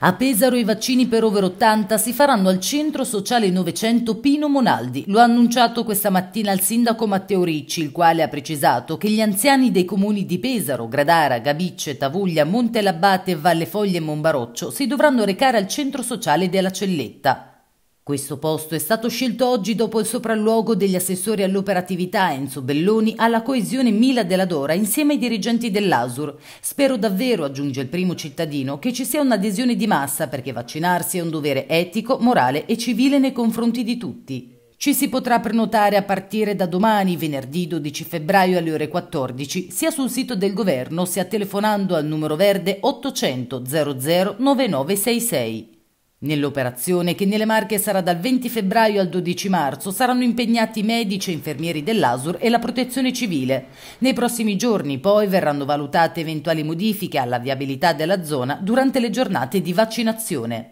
A Pesaro i vaccini per over 80 si faranno al Centro Sociale 900 Pino Monaldi. Lo ha annunciato questa mattina il sindaco Matteo Ricci, il quale ha precisato che gli anziani dei comuni di Pesaro, Gradara, Gabicce, Tavuglia, Monte Labbate, Valle Foglie e Monbaroccio si dovranno recare al Centro Sociale della Celletta. Questo posto è stato scelto oggi dopo il sopralluogo degli assessori all'operatività Enzo Belloni alla coesione Mila della Dora insieme ai dirigenti dell'ASUR. Spero davvero, aggiunge il primo cittadino, che ci sia un'adesione di massa perché vaccinarsi è un dovere etico, morale e civile nei confronti di tutti. Ci si potrà prenotare a partire da domani, venerdì 12 febbraio alle ore 14, sia sul sito del governo sia telefonando al numero verde 800 00 9966. Nell'operazione, che nelle Marche sarà dal 20 febbraio al 12 marzo, saranno impegnati medici e infermieri dell'ASUR e la protezione civile. Nei prossimi giorni poi verranno valutate eventuali modifiche alla viabilità della zona durante le giornate di vaccinazione.